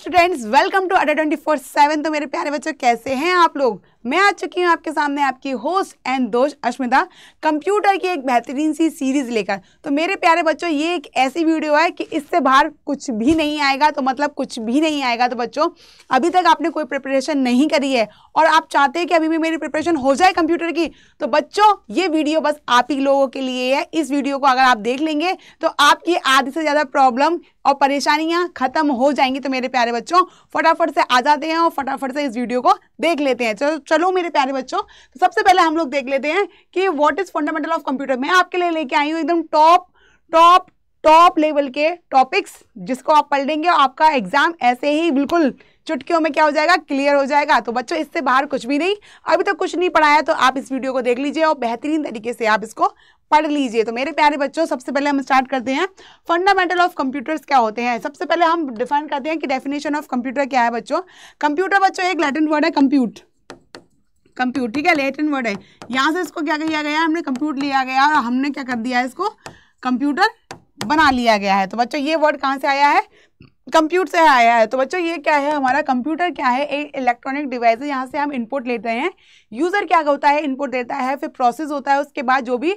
students welcome to under twenty four seven तो मेरे प्यारे बच्चों कैसे हैं आप लोग मैं आ चुकी हूँ आपके सामने आपकी होस्ट एंड दोस्त अश्मिता कंप्यूटर की एक बेहतरीन सी सीरीज़ लेकर तो मेरे प्यारे बच्चों ये एक ऐसी वीडियो है कि इससे बाहर कुछ भी नहीं आएगा तो मतलब कुछ भी नहीं आएगा तो बच्चों अभी तक आपने कोई प्रिपरेशन नहीं करी है और आप चाहते हैं कि अभी भी मेरी प्रिपरेशन हो जाए कंप्यूटर की तो बच्चों ये वीडियो बस आप ही लोगों के लिए है इस वीडियो को अगर आप देख लेंगे तो आपकी आधी से ज़्यादा प्रॉब्लम और परेशानियाँ ख़त्म हो जाएंगी तो मेरे प्यारे बच्चों फटाफट से आ जाते हैं और फटाफट से इस वीडियो को देख लेते हैं चलो चलो मेरे प्यारे बच्चों तो सबसे पहले हम लोग देख लेते हैं कि what is fundamental of computer मैं आपके लिए लेके आई हूँ एकदम टॉप टॉप टॉप लेवल के टॉपिक्स जिसको आप पढ़ लेंगे आपका एग्जाम ऐसे ही बिल्कुल चुटकियों में क्या हो जाएगा क्लियर हो जाएगा तो बच्चों इससे बाहर कुछ भी नहीं अभी तक तो कुछ नहीं पढ़ाया तो आप इस वीडियो को देख लीजिए और बेहतरीन तरीके से आप इसको पढ़ लीजिए तो मेरे प्यारे बच्चों सबसे पहले हम स्टार्ट करते हैं फंडामेंटल ऑफ कंप्यूटर्स क्या होते हैं सबसे पहले हम डिफाइन करते हैं कि डेफिनेशन ऑफ कंप्यूटर क्या है बच्चों कंप्यूटर बच्चों एक लैटिन वर्ड है कंप्यूट कंप्यूट ठीक है लैटिन वर्ड है यहाँ से इसको क्या किया गया हमने कंप्यूट लिया गया और हमने क्या कर दिया है इसको कंप्यूटर बना लिया गया है तो बच्चों ये वर्ड कहाँ से आया है कंप्यूट से आया है तो बच्चों ये क्या है हमारा कंप्यूटर क्या है एक इलेक्ट्रॉनिक डिवाइस है यहाँ से हम इनपुट लेते हैं यूज़र क्या होता है इनपुट देता है फिर प्रोसेस होता है उसके बाद जो भी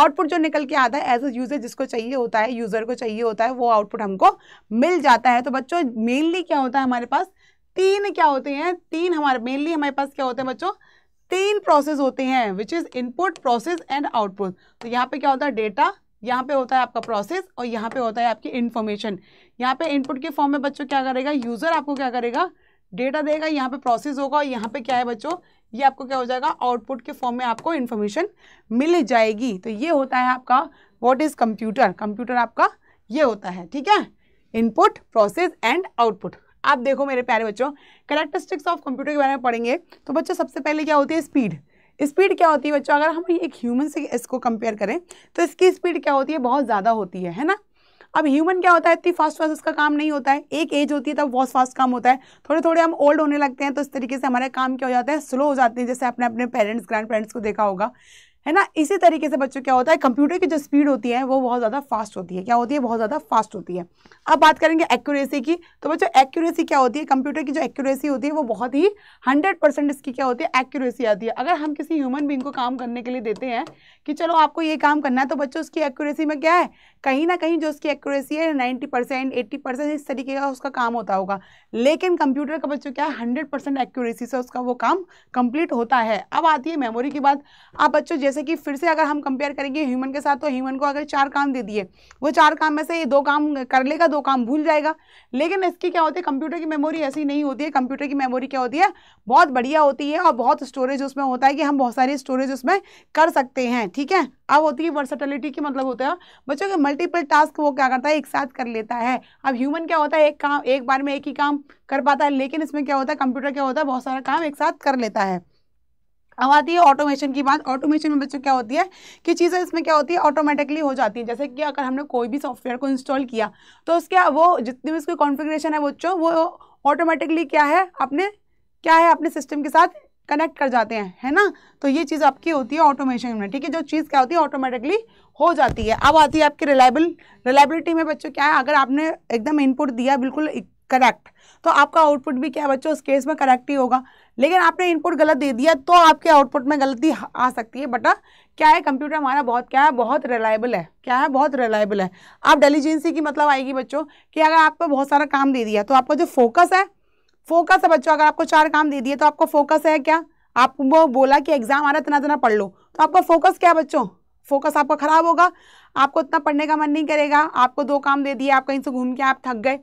आउटपुट जो निकल के आता है एज अ यूज़र जिसको चाहिए होता है यूज़र को चाहिए होता है वो आउटपुट हमको मिल जाता है तो बच्चों मेनली क्या होता है हमारे पास तीन क्या होते हैं तीन हमारे मेनली हमारे पास क्या होते हैं बच्चों तीन प्रोसेस होते हैं which is input process and output तो यहाँ पे क्या होता है डेटा यहाँ पे होता है आपका प्रोसेस और यहाँ पे होता है आपकी इन्फॉर्मेशन यहाँ पे इनपुट के फॉर्म में बच्चों क्या करेगा यूज़र आपको क्या करेगा डेटा देगा यहाँ पे प्रोसेस होगा और यहाँ पे क्या है बच्चों ये आपको क्या हो जाएगा आउटपुट के फॉर्म में आपको इन्फॉर्मेशन मिल जाएगी तो ये होता है आपका वॉट इज़ कंप्यूटर कंप्यूटर आपका ये होता है ठीक है इनपुट प्रोसेस एंड आउटपुट आप देखो मेरे प्यारे बच्चों करेक्टरिस्टिक्स ऑफ कंप्यूटर के बारे में पढ़ेंगे तो बच्चों सबसे पहले क्या होती है स्पीड स्पीड क्या होती है बच्चों अगर हम एक ह्यूमन से इसको कंपेयर करें तो इसकी स्पीड क्या होती है बहुत ज़्यादा होती है है ना अब ह्यूमन क्या होता है इतनी फास्ट फास्ट उसका काम नहीं होता है एक एज होती है तब बहुत फास्ट काम होता है थोड़े थोड़े हम ओल्ड होने लगते हैं तो इस तरीके से हमारे काम क्या हो जाता है स्लो हो जाते हैं जैसे आपने अपने पेरेंट्स ग्रैंड पेरेंट्स को देखा होगा है ना इसी तरीके से बच्चों क्या होता है कंप्यूटर की जो स्पीड होती है वो बहुत ज़्यादा फास्ट होती है क्या होती है बहुत ज़्यादा फास्ट होती है अब बात करेंगे एक्यूरेसी की तो बच्चों एक्यूरेसी क्या होती है कंप्यूटर की जो एक्यूरेसी होती है वो बहुत ही हंड्रेड परसेंट इसकी क्या होती है एक्यूरेसी आती है अगर हम किसी ह्यूमन बींग को काम करने के लिए देते हैं कि चलो आपको ये काम करना है तो बच्चों उसकी एक्यूरेसी में क्या है कहीं ना कहीं जो उसकी एक्यूरेसी है नाइन्टी परसेंट एट्टी परसेंट इस तरीके का उसका काम होता होगा लेकिन कंप्यूटर का बच्चों क्या है हंड्रेड परसेंट एक्यूरेसी से उसका वो काम कंप्लीट होता है अब आती है मेमोरी की बात आप बच्चों जैसे जैसे कि फिर से अगर हम कंपेयर करेंगे ह्यूमन के साथ तो ह्यूमन को अगर चार काम दे दिए वो चार काम में से दो काम कर लेगा दो काम भूल जाएगा लेकिन इसकी क्या होती है कंप्यूटर की मेमोरी ऐसी नहीं होती है कंप्यूटर की मेमोरी क्या होती है बहुत बढ़िया होती है और बहुत स्टोरेज उसमें होता है कि हम बहुत सारी स्टोरेज उसमें कर सकते हैं ठीक है अब होती है वर्सटलिटी की मतलब होता है बच्चों के मल्टीपल टास्क वो क्या करता है एक साथ कर लेता है अब ह्यूमन क्या होता है एक काम एक बार में एक ही काम कर पाता है लेकिन इसमें क्या होता है कंप्यूटर क्या होता है बहुत सारा काम एक साथ कर लेता है अब आती है ऑटोमेशन की बात ऑटोमेशन में बच्चों क्या होती है कि चीज़ें इसमें क्या होती है ऑटोमेटिकली हो जाती हैं जैसे कि अगर हमने कोई भी सॉफ्टवेयर को इंस्टॉल किया तो उसके वो जितनी भी उसकी कॉन्फ़िगरेशन है बच्चों वो ऑटोमेटिकली क्या है अपने क्या है अपने सिस्टम के साथ कनेक्ट कर जाते हैं है ना तो ये चीज़ आपकी होती है ऑटोमेशन में ठीक है जो चीज़ क्या होती है ऑटोमेटिकली हो जाती है अब आती है आपकी रिलायबल रिलायबिलिटी में बच्चों क्या है अगर आपने एकदम इनपुट दिया बिल्कुल करेक्ट तो आपका आउटपुट भी क्या है बच्चों उस केस में करेक्ट ही होगा लेकिन आपने इनपुट गलत दे दिया तो आपके आउटपुट में गलती आ सकती है बटा uh, क्या है कंप्यूटर हमारा बहुत क्या है बहुत रिलायबल है क्या है बहुत रिलायबल है आप डेलीजेंसी की मतलब आएगी बच्चों कि अगर आपको बहुत सारा काम दे दिया तो आपका जो फोकस है फोकस है बच्चों अगर आपको चार काम दे दिए तो आपका फोकस है क्या आपको बोला कि एग्ज़ाम आ रहा है इतना इतना पढ़ लो तो आपका फोकस क्या है बच्चों फोकस आपका ख़राब होगा आपको इतना पढ़ने का मन नहीं करेगा आपको दो काम दे दिए आप कहीं से घूम के आप थक गए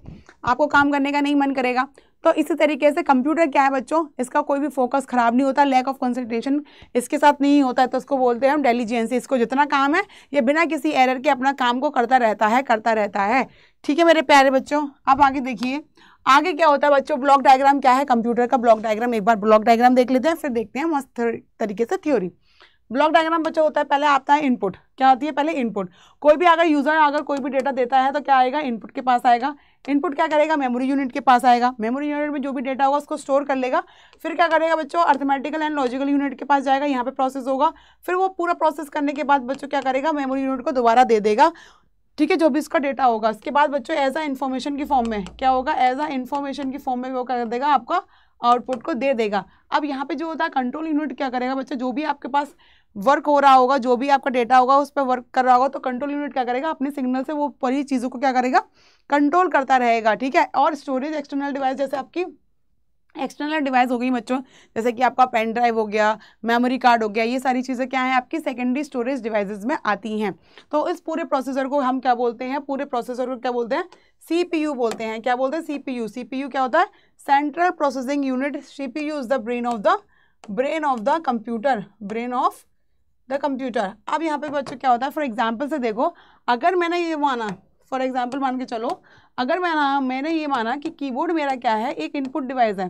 आपको काम करने का नहीं मन करेगा तो इसी तरीके से कंप्यूटर क्या है बच्चों इसका कोई भी फोकस खराब नहीं होता लैक ऑफ कंसंट्रेशन इसके साथ नहीं होता है तो इसको बोलते हैं हम डेलीजेंसी इसको जितना काम है ये बिना किसी एरर के अपना काम को करता रहता है करता रहता है ठीक है मेरे प्यारे बच्चों आप आगे देखिए आगे क्या होता है बच्चों ब्लॉक डायग्राम क्या है कंप्यूटर का ब्लॉक डायग्राम एक बार ब्लॉक डायग्राम देख लेते हैं फिर देखते हैं मस्त तरीके से थ्योरी ब्लॉक डायग्राम बच्चों होता है पहले आता है इनपुट क्या होती है पहले इनपुट कोई भी अगर यूज़र अगर कोई भी डेटा देता है तो क्या आएगा इनपुट के पास आएगा इनपुट क्या करेगा मेमोरी यूनिट के पास आएगा मेमोरी यूनिट में जो भी डेटा होगा उसको स्टोर कर लेगा फिर क्या करेगा बच्चों अर्थमेटिकल एंड लॉजिकल यूनिट के पास जाएगा यहाँ पे प्रोसेस होगा फिर वो पूरा प्रोसेस करने के बाद बच्चों क्या करेगा मेमोरी यूनिट को दोबारा दे देगा ठीक है जो भी इसका डेटा होगा उसके बाद बच्चों एज आ इन्फॉर्मेशन की फॉर्म में क्या होगा एज आ इन्फॉर्मेशन की फॉर्म में वो कर देगा आपका आउटपुट को दे देगा अब यहाँ पे जो होता है कंट्रोल यूनिट क्या करेगा बच्चा जो भी आपके पास वर्क हो रहा होगा जो भी आपका डेटा होगा उस पर वर्क कर रहा होगा तो कंट्रोल यूनिट क्या करेगा अपने सिग्नल से वो परी चीज़ों को क्या करेगा कंट्रोल करता रहेगा ठीक है और स्टोरेज एक्सटर्नल डिवाइस जैसे आपकी एक्सटर्नल डिवाइस हो गई बच्चों जैसे कि आपका पेन ड्राइव हो गया मेमोरी कार्ड हो गया ये सारी चीज़ें क्या हैं आपकी सेकेंडरी स्टोरेज डिवाइसेस में आती हैं तो इस पूरे प्रोसेसर को हम क्या बोलते हैं पूरे प्रोसेसर को क्या बोलते हैं सीपीयू बोलते हैं क्या बोलते हैं सीपीयू सीपीयू क्या होता है central processing unit CPU is the brain of the brain of the computer brain of the computer अब यहाँ पे बच्चों क्या होता है फॉर एग्जाम्पल से देखो अगर मैंने ये माना फॉर एग्जाम्पल मान के चलो अगर मैं ना मैंने ये माना कि कीबोर्ड मेरा क्या है एक इनपुट डिवाइस है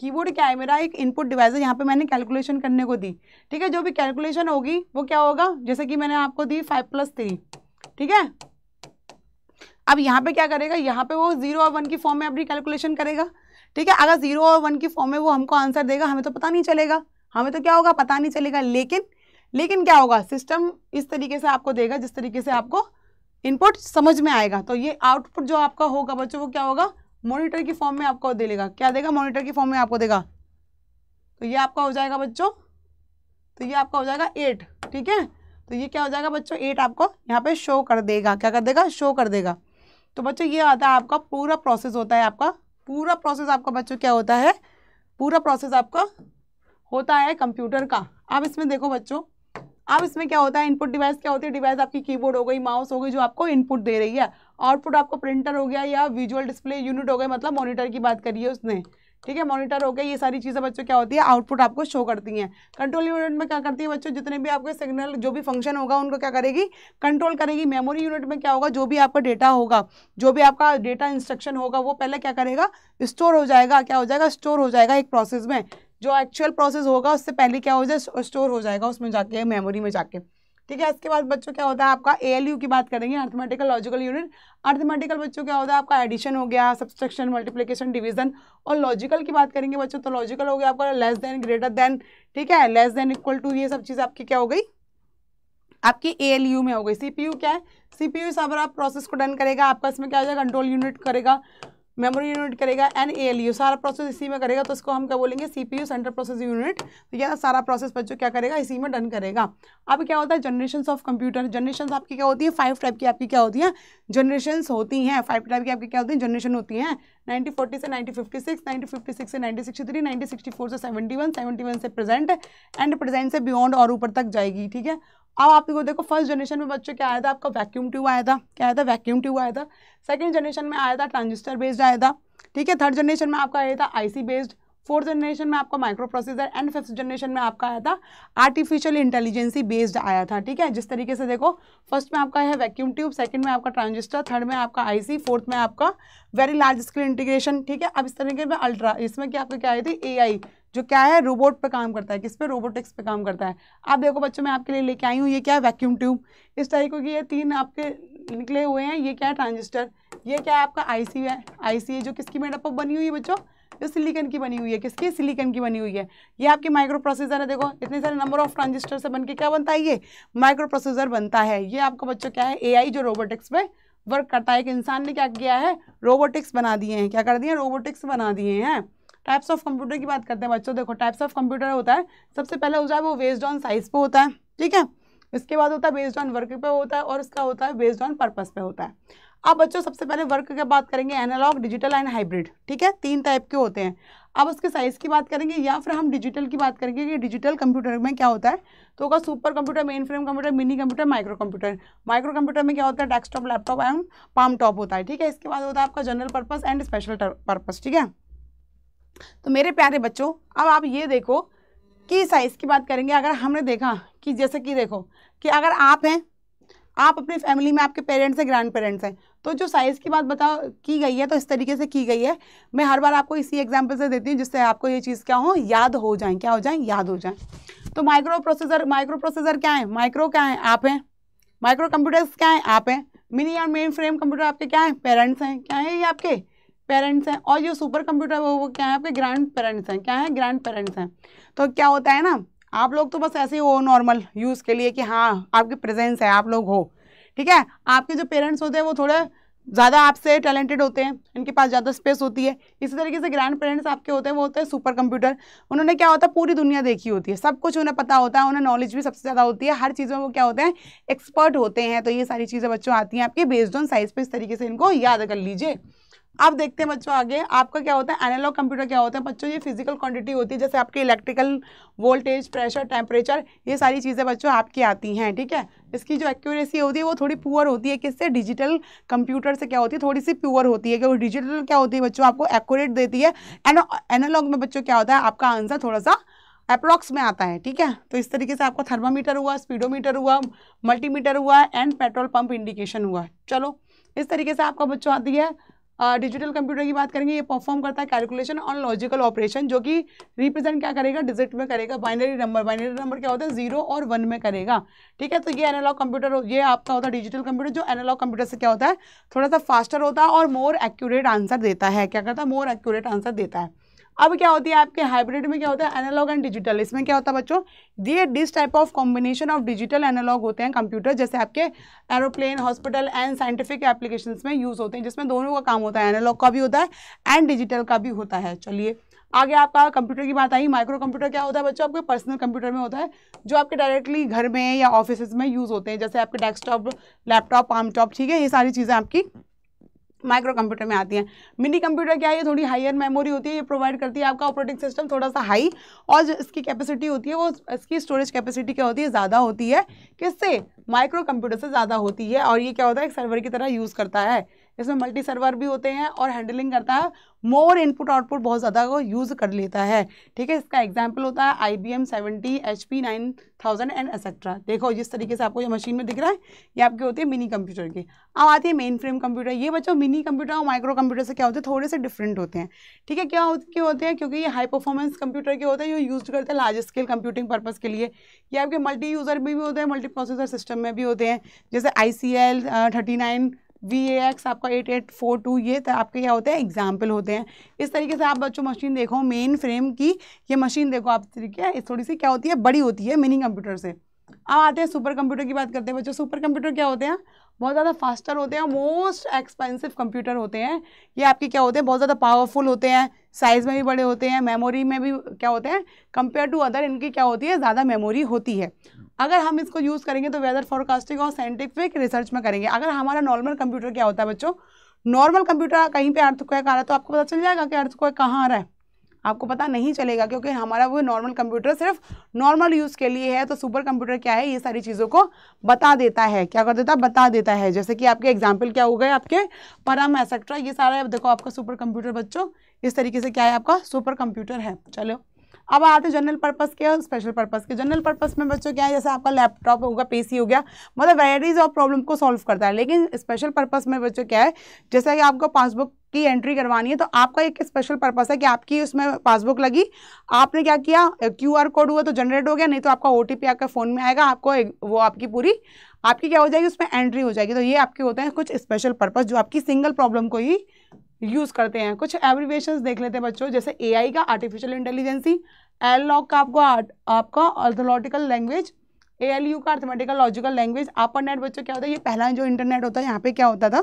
कीबोर्ड क्या है मेरा एक इनपुट डिवाइस है यहाँ पे मैंने कैलकुलेशन करने को दी ठीक है जो भी कैलकुलेशन होगी वो क्या होगा जैसे कि मैंने आपको दी फाइव प्लस थ्री ठीक है अब यहाँ पे क्या करेगा यहाँ पे वो जीरो और वन की फॉर्म में अपनी कैलकुलेशन करेगा ठीक है अगर जीरो और वन की फॉर्म में वो हमको आंसर देगा हमें तो पता नहीं चलेगा हमें तो क्या होगा पता नहीं चलेगा लेकिन लेकिन क्या होगा सिस्टम इस तरीके से आपको देगा जिस तरीके से आपको इनपुट समझ में आएगा तो ये आउटपुट जो आपका होगा बच्चों वो क्या होगा मॉनिटर की फॉर्म में आपको दे लेगा क्या देगा मॉनिटर की फॉर्म में आपको देगा तो ये आपका हो जाएगा बच्चों तो ये आपका हो जाएगा एट ठीक है तो ये क्या हो जाएगा बच्चों एट आपको यहाँ पे शो कर देगा क्या कर देगा शो कर देगा तो बच्चों ये आता है आपका पूरा प्रोसेस होता है आपका पूरा प्रोसेस आपका बच्चों क्या होता है पूरा प्रोसेस आपका होता है कंप्यूटर का अब इसमें देखो बच्चों अब इसमें क्या होता है इनपुट डिवाइस क्या होती है डिवाइस आपकी कीबोर्ड हो गई माउस हो गई जो आपको इनपुट दे रही है आउटपुट आपको प्रिंटर हो गया या विजुअल डिस्प्ले यूनिट हो गया मतलब मॉनिटर की बात करिए उसने ठीक है मॉनिटर हो गया ये सारी चीज़ें बच्चों क्या होती है आउटपुट आपको शो करती हैं कंट्रोल यूनिट में क्या करती है बच्चों जितने भी आपके सिग्नल जो भी फंक्शन होगा उनको क्या करेगी कंट्रोल करेगी मेमोरी यूनिट में क्या होगा जो भी आपका डेटा होगा जो भी आपका डेटा इंस्ट्रक्शन होगा वो पहले क्या करेगा स्टोर हो जाएगा क्या हो जाएगा स्टोर हो जाएगा एक प्रोसेस में जो एक्चुअल प्रोसेस होगा उससे पहले क्या हो जाए स्टोर हो जाएगा उसमें जाके मेमोरी में जाके ठीक है इसके बाद बच्चों क्या होता है आपका ए की बात करेंगे अर्थमेटिकल लॉजिकल यूनिट अर्थमेटिकल बच्चों क्या होता है आपका एडिशन हो गया सब्सट्रक्शन मल्टीप्लिकेशन डिवीजन और लॉजिकल की बात करेंगे बच्चों तो लॉजिकल हो गया आपका लेस देन ग्रेटर देन ठीक है लेस देन इक्वल टू ये सब चीज़ आपकी क्या हो गई आपकी ए में हो गई सी क्या है सी पी यू प्रोसेस को डन करेगा आपका इसमें क्या हो जाएगा कंट्रोल यूनिट करेगा मेमोरी यूनिट करेगा एन ए एल यू सारा प्रोसेस इसी में करेगा तो इसको हम क्या बोलेंगे C P U central process unit तो यह सारा प्रोसेस बच्चों क्या करेगा इसी में डन करेगा अब क्या होता है जनरेशन ऑफ कंप्यूटर जनरेशन आपकी क्या होती है फाइव टाइप की आपकी क्या होती है जनरेशन होती हैं फाइव टाइप की आपकी क्या होती है जनरेशन होती हैं नाइनटीन फोर्टी से nineteen fifty six nineteen fifty six से nineteen sixty three nineteen sixty four से सेवेंटी वन सेवेंटी वन से प्रेजेंट एंड प्रेजेंट से बियॉन्ड और ऊपर तक जाएगी ठीक है अब आप देखो फर्स्ट जनरेशन में बच्चों क्या आया था आपका वैक्यूम ट्यूब आया था क्या आया था वैक्यूम ट्यूब आया था सेकेंड जनरेशन में आया था ट्रांजिस्टर बेस्ड आया था ठीक है थर्ड जनरेशन में आपका आया था आईसी बेस्ड फोर्थ जनरेशन में आपका micro processor and fifth generation में आपका आया था आर्टिफिशियल इंटेलिजेंसी बेस्ड आया था ठीक है जिस तरीके से देखो फर्स्ट में आपका है वैक्यूम ट्यूब सेकंड में आपका ट्रांजिस्टर थर्ड में आपका आईसी फोर्थ में आपका वेरी लार्ज स्क्रीन इंटीग्रेशन ठीक है अब इस तरीके में अल्ट्रा इसमें क्या आपका क्या आई थी ए जो क्या है रोबोट पे काम करता है किस पे रोबोटिक्स पे काम करता है आप देखो बच्चों मैं आपके लिए लेके आई हूँ ये क्या है वैक्यूम ट्यूब इस तरीके की ये तीन आपके निकले हुए हैं ये क्या है ट्रांजिस्टर ये क्या है आपका आई सी है आई सी जो किसकी मेडअप बनी हुई है बच्चों जो सिलिकन की बनी हुई है किसकी सिलिकन की बनी हुई है ये आपके माइक्रो प्रोसेसर है देखो इतने सारे नंबर ऑफ ट्रांजिस्टर से बन के क्या बनता है ये माइक्रो प्रोसेसर बनता है ये आपका बच्चों क्या है एआई जो रोबोटिक्स पे वर्क करता है कि इंसान ने क्या किया है रोबोटिक्स बना दिए हैं क्या कर दिए रोबोटिक्स बना दिए हैं टाइप्स ऑफ कंप्यूटर की बात करते हैं बच्चों देखो टाइप्स ऑफ कंप्यूटर होता है सबसे पहला हो जाए वो बेस्ड ऑन साइज पे होता है ठीक है इसके बाद होता है बेस्ड ऑन वर्क पे होता है और इसका होता है बेस्ड ऑन पर्पज पे होता है अब बच्चों सबसे पहले वर्क की बात करेंगे एनालॉग डिजिटल एंड हाइब्रिड ठीक है तीन टाइप के होते हैं अब उसके साइज़ की बात करेंगे या फिर हम डिजिटल की बात करेंगे कि डिजिटल कंप्यूटर में क्या होता है तो होगा super computer main frame computer mini computer micro computer micro computer में क्या होता है desktop laptop and palm top होता है ठीक है इसके बाद होता है आपका general purpose and special purpose ठीक है तो मेरे प्यारे बच्चों अब आप ये देखो कि साइज़ की बात करेंगे अगर हमने देखा कि जैसे कि देखो कि अगर आप हैं आप अपनी फैमिली में आपके पेरेंट्स हैं ग्रैंड पेरेंट्स हैं तो जो साइज़ की बात बताओ की गई है तो इस तरीके से की गई है मैं हर बार आपको इसी एग्जाम्पल से देती हूँ जिससे आपको ये चीज़ क्या हो याद हो जाए क्या हो जाए याद हो जाए तो माइक्रो प्रोसेसर माइक्रो प्रोसेसर क्या है माइक्रो क्या है आप हैं माइक्रो कंप्यूटर्स क्या हैं आप हैं मिनी और मेन फ्रेम कंप्यूटर आपके क्या हैं पेरेंट्स हैं क्या हैं ये आपके पेरेंट्स हैं और जो सुपर कंप्यूटर वो वो क्या है आपके ग्रैंड पेरेंट्स हैं क्या है ग्रैंड पेरेंट्स हैं तो क्या होता है ना आप लोग तो बस ऐसे ही हो नॉर्मल यूज़ के लिए कि हाँ आपकी प्रेजेंस है आप लोग हो ठीक है आपके जो पेरेंट्स होते हैं वो थोड़े ज़्यादा आपसे टैलेंटेड होते हैं इनके पास ज़्यादा स्पेस होती है इसी तरीके से ग्रैंड पेरेंट्स आपके होते हैं वो होते हैं सुपर कंप्यूटर उन्होंने क्या होता है पूरी दुनिया देखी होती है सब कुछ उन्हें पता होता है उन्हें नॉलेज भी सबसे ज़्यादा होती है हर चीज़ में वो क्या होते हैं एक्सपर्ट होते हैं तो ये सारी चीज़ें बच्चों आती हैं आपके बेस्ड ऑन साइज पर इस तरीके से इनको याद कर लीजिए अब देखते हैं बच्चों आगे आपका क्या होता है एनालॉग कंप्यूटर क्या होता है बच्चों ये फिजिकल क्वांटिटी होती है जैसे आपके इलेक्ट्रिकल वोल्टेज प्रेशर टेम्परेचर ये सारी चीज़ें बच्चों आपकी आती हैं ठीक है इसकी जो एक्यूरेसी होती है वो थोड़ी पुअर होती है किससे डिजिटल कंप्यूटर से क्या होती है थोड़ी सी प्योर होती है क्योंकि डिजिटल क्या होती है बच्चों आपको एक्यूरेट देती है एनालॉग में बच्चों क्या होता है आपका आंसर थोड़ा सा अप्रॉक्स में आता है ठीक है तो इस तरीके से आपको थर्मामीटर हुआ स्पीडोमीटर हुआ मल्टीमीटर हुआ एंड पेट्रोल पंप इंडिकेशन हुआ चलो इस तरीके से आपका बच्चों आती है डिजिटल कंप्यूटर की बात करेंगे ये परफॉर्म करता है कैलकुलेशन और लॉजिकल ऑपरेशन जो कि रिप्रेजेंट क्या करेगा डिजिट में करेगा बाइनरी नंबर बाइनरी नंबर क्या होता है जीरो और वन में करेगा ठीक है तो ये एनालॉग कंप्यूटर ये आपका होता है डिजिटल कंप्यूटर जो एनालॉग कंप्यूटर से क्या होता है थोड़ा सा फास्टर होता है और मोर एक्यूरेट आंसर देता है क्या करता है मोर एक्यूरेट आंसर देता है अब क्या होती है आपके हाइब्रिड में क्या होता है एनालॉग एंड डिजिटल इसमें क्या होता है बच्चों ये this type of combination of digital analog होते हैं कंप्यूटर जैसे आपके aeroplane hospital and scientific application में यूज़ होते हैं जिसमें दोनों का काम होता है एनालॉग का भी होता है एंड डिजिटल का भी होता है चलिए आगे आपका कंप्यूटर की बात आई माइक्रो कंप्यूटर क्या होता है बच्चों आपके पर्सनल कंप्यूटर में होता है जो आपके डायरेक्टली घर में या ऑफिस में यूज़ होते हैं जैसे आपके डेस्कटॉप लैपटॉप पामटॉप ठीक है ये सारी चीज़ें आपकी माइक्रो कंप्यूटर में आती हैं मिनी कंप्यूटर क्या है ये थोड़ी हायर मेमोरी होती है ये प्रोवाइड करती है आपका ऑपरेटिंग सिस्टम थोड़ा सा हाई और जो इसकी कैपेसिटी होती है वो इसकी स्टोरेज कैपेसिटी क्या होती है ज़्यादा होती है किससे माइक्रो कंप्यूटर से ज़्यादा होती है और ये क्या होता है एक सर्वर की तरह यूज़ करता है इसमें मल्टी सर्वर भी होते हैं और हैंडलिंग करता है मोर इनपुट आउटपुट बहुत ज़्यादा वो यूज़ कर लेता है ठीक है इसका एग्जाम्पल होता है I B M seventy H P nine thousand and etcetera देखो जिस तरीके से आपको ये मशीन में दिख रहा है ये आपकी होती है मिनी कंप्यूटर की अब आती है मेन फ्रेम कंप्यूटर ये बच्चों मिनी कंप्यूटर और माइक्रो कंप्यूटर से क्या होते हैं थोड़े से डिफरेंट होते हैं ठीक है क्या क्यों होते हैं क्योंकि ये हाई परफॉर्मेंस कंप्यूटर के होते हैं जो यूज करते हैं लार्ज स्केल कंप्यूटिंग पर्पज़ के लिए ये आपके मल्टी यूज़र में भी होते हैं मल्टी प्रोसेसर सिस्टम में भी होते हैं जैसे I C L thirty nine V A X आपका एट एट फोर टू ये तो आपके क्या होते हैं एग्जाम्पल होते हैं इस तरीके से आप बच्चों मशीन देखो मेन फ्रेम की ये मशीन देखो आप तरीके है थोड़ी सी क्या होती है बड़ी होती है मिनी कंप्यूटर से अब आते हैं सुपर कंप्यूटर की बात करते हैं बच्चों सुपर कंप्यूटर क्या होते हैं बहुत ज़्यादा फास्टर होते हैं मोस्ट एक्सपेंसिव कंप्यूटर होते हैं ये आपके क्या होते हैं बहुत ज़्यादा पावरफुल होते हैं साइज़ में भी बड़े होते हैं मेमोरी में भी क्या होते हैं कंपेयर टू अदर इनकी क्या होती है ज़्यादा मेमोरी होती है अगर हम इसको यूज़ करेंगे तो वेदर फॉरकास्टिंग और साइंटिफिक रिसर्च में करेंगे अगर हमारा नॉर्मल कंप्यूटर क्या होता है बच्चों नॉर्मल कंप्यूटर कहीं पे क्वैक आ रहा है तो आपको पता चल जाएगा कि क्वैक कहाँ आ रहा है आपको पता नहीं चलेगा क्योंकि हमारा वो नॉर्मल कंप्यूटर सिर्फ नॉर्मल यूज़ के लिए है तो सुपर कंप्यूटर क्या है ये सारी चीज़ों को बता देता है क्या कर देता है बता देता है जैसे कि आपके एग्जाम्पल क्या हो गए आपके परम एसेट्रा ये सारा देखो आपका सुपर कंप्यूटर बच्चों इस तरीके से क्या है आपका सुपर कंप्यूटर है चलो अब आते हैं जनरल पर्पज़ के और स्पेशल पर्पज़ के जनरल पर्पज़ में बच्चों क्या है जैसे आपका लैपटॉप होगा पीसी हो गया मतलब वेराइटीज़ ऑफ प्रॉब्लम को सॉल्व करता है लेकिन स्पेशल पर्पज़ में बच्चों क्या है जैसे कि आपको पासबुक की एंट्री करवानी है तो आपका एक स्पेशल पर्पज़ है कि आपकी उसमें पासबुक लगी आपने क्या किया क्यू आर कोड हुआ तो जनरेट हो गया नहीं तो आपका ओ टी पी आपके फ़ोन में आएगा आपको एक, वो आपकी पूरी आपकी क्या हो जाएगी उसमें एंट्री हो जाएगी तो ये आपके होते हैं कुछ स्पेशल पर्पज़ जो आपकी सिंगल प्रॉब्लम को ही यूज़ करते हैं कुछ एब्रीवेशन देख लेते हैं बच्चों जैसे एआई का आर्टिफिशियल इंटेलिजेंसी एल लॉग का आपको आपका arithmological language A L U का arithmetical logical language ARPANET बच्चों क्या होता है ये पहला जो इंटरनेट होता है यहाँ पे क्या होता था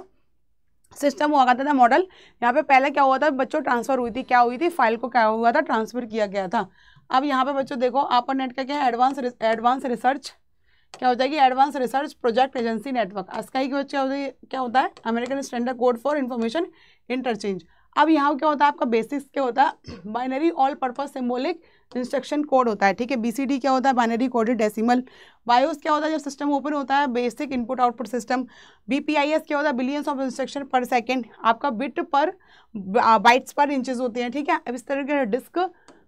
सिस्टम हुआ करता था मॉडल यहाँ पे पहले क्या हुआ था बच्चों ट्रांसफ़र हुई थी क्या हुई थी फाइल को क्या हुआ था ट्रांसफ़र किया गया था अब यहाँ पे बच्चों देखो अपर नेट का क्या है एडवांस एडवांस रिसर्च क्या हो जाएगी advance research project agency network ASCII की बच्चे क्या होता है American standard code for information interchange अब यहाँ क्या होता है आपका बेसिक्स क्या होता है binary all purpose symbolic instruction code होता है ठीक है बीसीडी क्या होता है बाइनरी कोडेड डेसिमल बायोस क्या होता है जब सिस्टम ओपन होता है basic input output system BPIS क्या होता है billions of instruction per second आपका bit per bytes per inches होते हैं ठीक है अब इस तरह के डिस्क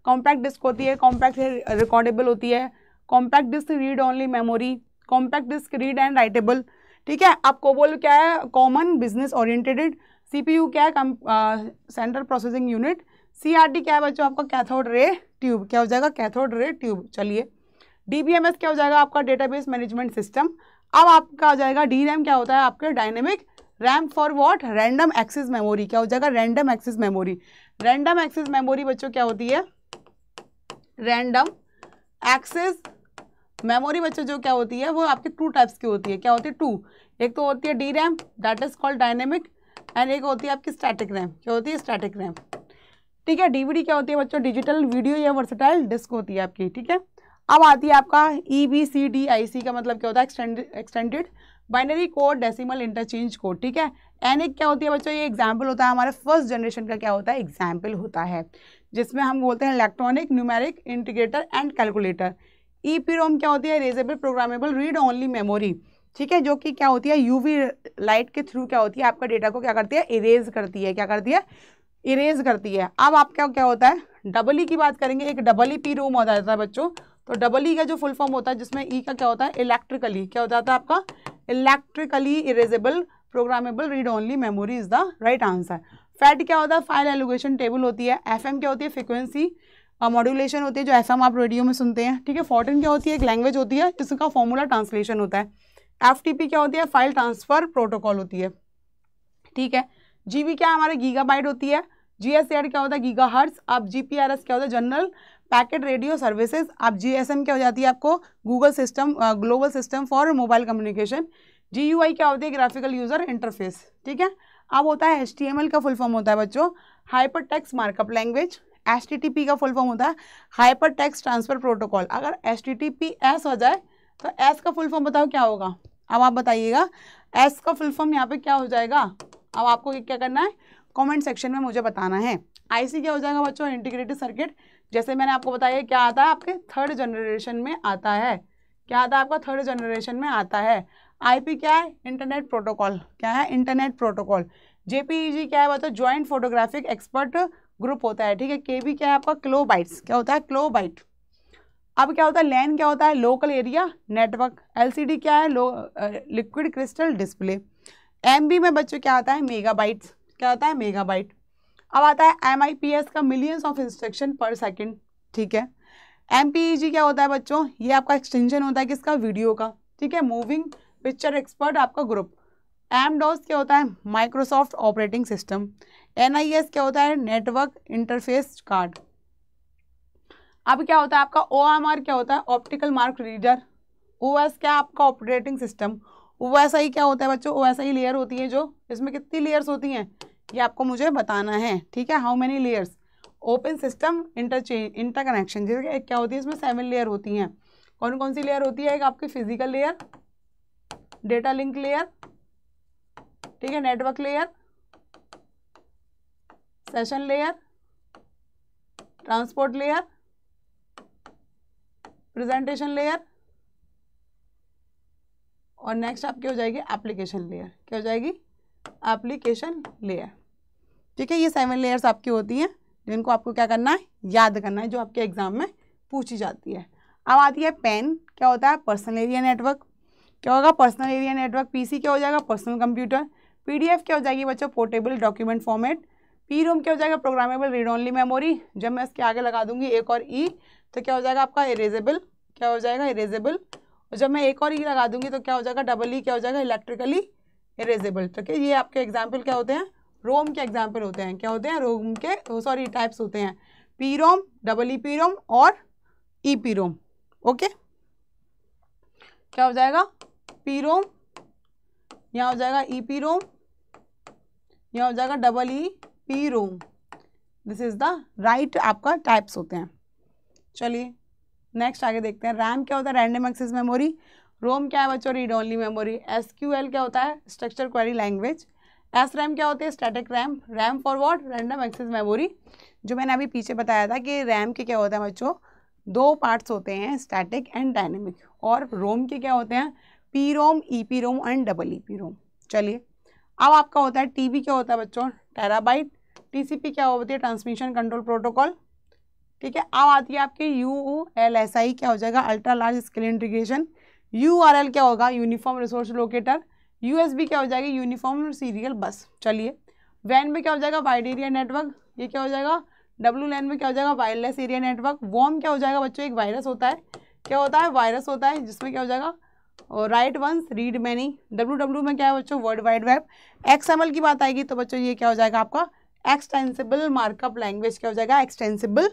कॉम्पैक्ट डिस्क होती है कॉम्पैक्ट रिकॉर्डेबल होती है compact disc read only memory compact disc read and writable ठीक है आप कोबोल क्या है कॉमन बिजनेस ओरिएंटेड सीपीयू क्या है सेंट्रल प्रोसेसिंग यूनिट सीआरटी क्या है बच्चों आपका कैथोड रे ट्यूब क्या हो जाएगा कैथोड रे ट्यूब चलिए डीबीएमएस क्या हो जाएगा आपका डेटाबेस मैनेजमेंट सिस्टम अब आपका हो जाएगा डी क्या होता है आपके dynamic RAM for what random access memory क्या हो जाएगा random access memory random access memory बच्चों क्या होती है रैंडम एक्सेस मेमोरी बच्चों जो क्या होती है वो आपके टू टाइप्स की होती है क्या होती है टू एक तो होती है D RAM that is called dynamic and एक होती है आपकी स्टैटिक रैम क्या होती है स्टैटिक रैम ठीक है डीवीडी क्या होती है बच्चों डिजिटल वीडियो या वर्सेटाइल डिस्क होती है आपकी ठीक है अब आती है आपका E B C D I सी का मतलब क्या होता है extended binary code decimal interchange code ठीक है एन एक क्या होती है बच्चों ये एग्जाम्पल होता है हमारे फर्स्ट जनरेशन का क्या होता है एग्जाम्पल होता है जिसमें हम बोलते हैं electronic numeric integrator and calculator E P ROM क्या होती है erasable programmable read only memory ठीक है जो कि क्या होती है यूवी लाइट के थ्रू क्या होती है आपका डेटा को क्या करती है इरेज करती है क्या करती है इरेज करती है अब आपका क्या होता है डबल ई e की बात करेंगे एक डबल ई पी रूम हो जाता है बच्चों तो डबल ई e का जो फुल फॉर्म होता है जिसमें ई e का क्या होता है इलेक्ट्रिकली क्या हो जाता है आपका electrically erasable programmable read only memory is the right answer FAT क्या होता है फाइल एलोगेशन टेबल होती है एफ क्या होती है फ्रिक्वेंसी मॉड्यूलेशन होती है जो एफ आप रेडियो में सुनते हैं ठीक है फोर्टिन क्या होती है एक लैंग्वेज होती है जिसका फॉर्मूला ट्रांसलेशन होता है एफ क्या होती है फाइल ट्रांसफ़र प्रोटोकॉल होती है ठीक है जी क्या हमारे गीगा होती है जी क्या होता है गीगा हर्ट्स आप जी क्या होता है जनरल पैकेट रेडियो सर्विसेज आप जी क्या हो जाती है आपको Google system global system for mobile communication G क्या होती है ग्राफिकल यूज़र इंटरफेस ठीक है अब होता है एच का फुल फॉर्म होता है बच्चों hyper text markup language S का फुल फॉर्म होता है हाइपर टेक्स ट्रांसफर प्रोटोकॉल अगर S T T P S हो जाए तो एस का फुल फॉर्म बताओ क्या होगा अब आप बताइएगा एस का फुल फॉर्म यहाँ पे क्या हो जाएगा अब आपको क्या करना है कमेंट सेक्शन में मुझे बताना है आईसी क्या हो जाएगा बच्चों इंटीग्रेटेड सर्किट जैसे मैंने आपको बताया क्या आता है आपके थर्ड जनरेशन में आता है क्या आता है आपका थर्ड जनरेशन में आता है आईपी क्या है इंटरनेट प्रोटोकॉल क्या है इंटरनेट प्रोटोकॉल जेपीईजी क्या है बताओ ज्वाइंट फोटोग्राफिक एक्सपर्ट ग्रुप होता है ठीक है के क्या है आपका क्लोबाइट्स क्या होता है क्लोबाइट अब क्या होता है लैन क्या होता है लोकल एरिया नेटवर्क एलसीडी क्या है लो लिक्विड क्रिस्टल डिस्प्ले एमबी में बच्चों क्या आता है मेगाबाइट्स क्या होता है मेगाबाइट अब आता है एमआईपीएस का millions of instruction per second ठीक है एमपीईजी e क्या होता है बच्चों ये आपका एक्सटेंशन होता है किसका वीडियो का ठीक है मूविंग पिक्चर एक्सपर्ट आपका ग्रुप एम क्या होता है माइक्रोसॉफ्ट ऑपरेटिंग सिस्टम एन क्या होता है नेटवर्क इंटरफेस कार्ड अब क्या होता है आपका ओ क्या होता है ऑप्टिकल मार्क रीडर ओ क्या आपका ऑपरेटिंग सिस्टम ओ ही क्या होता है बच्चों ओ ही लेयर होती है जो इसमें कितनी लेयर्स होती हैं ये आपको मुझे बताना है ठीक है how many layers open system interchange interconnection जैसे क्या होती है इसमें सेवन लेयर होती हैं कौन कौन सी लेयर होती है एक आपकी physical layer data link layer ठीक है network layer session layer transport layer presentation layer और नेक्स्ट आपकी हो जाएगी एप्लीकेशन लेयर क्या हो जाएगी एप्लीकेशन लेयर ठीक है ये सेवन लेयर्स आपकी होती हैं जिनको आपको क्या करना है याद करना है जो आपके एग्ज़ाम में पूछी जाती है अब आती है पेन क्या होता है पर्सनल एरिया नेटवर्क क्या होगा पर्सनल एरिया नेटवर्क पीसी क्या हो जाएगा पर्सनल कंप्यूटर पीडीएफ क्या हो जाएगी बच्चों portable document format P ROM क्या हो जाएगा प्रोग्रामेबल रीड ओनली मेमोरी जब मैं इसके आगे लगा दूंगी एक और ई e, तो क्या हो जाएगा आपका इरेजेबल क्या हो जाएगा इरेजेबल और जब मैं एक और ई e लगा दूंगी तो क्या हो जाएगा डबल ई e क्या हो जाएगा इलेक्ट्रिकली इरेजेबल ठीक है ये आपके एग्जाम्पल क्या होते हैं रोम के एग्जाम्पल होते हैं क्या होते हैं रोम के सॉरी टाइप्स होते हैं P ROM double E P ROM और ई पी रोम ओके क्या हो जाएगा पी रोम यहाँ हो जाएगा ई पी रोम यहाँ हो जाएगा double E P ROM this is the right आपका टाइप्स होते हैं चलिए नेक्स्ट आगे देखते हैं रैम क्या होता है रैंडम एक्सेस मेमोरी रोम क्या है बच्चों read only memory S Q L क्या होता है structure query language S RAM क्या होती है static RAM RAM for what random access memory जो मैंने अभी पीछे बताया था कि रैम के क्या होता है बच्चों दो पार्ट्स होते हैं स्टैटिक एंड डायनेमिक और रोम के क्या होते हैं P ROM E P ROM and double E P ROM चलिए अब आपका होता है टीबी क्या होता है बच्चों टेराबाइट टीसीपी क्या होती है ट्रांसमिशन कंट्रोल प्रोटोकॉल ठीक है अब आती है आपके यू एल एस आई क्या हो जाएगा ultra large scale integration U R L क्या होगा uniform resource locator U S B क्या हो जाएगी यूनिफॉर्म सीरियल बस चलिए वैन में क्या हो जाएगा वाइड एरिया नेटवर्क ये क्या हो जाएगा डब्ल्यू लैन में क्या हो जाएगा वायरलेस एरिया नेटवर्क वॉम क्या हो जाएगा बच्चों एक वायरस होता है क्या होता है वायरस होता है जिसमें क्या हो जाएगा और write once read many W W में क्या है बच्चों वर्ल्ड वाइड वेब एक्स की बात आएगी तो बच्चों ये क्या हो जाएगा आपका एक्सटेंसिबल मार्कअप लैंग्वेज क्या हो जाएगा एक्सटेंसिबल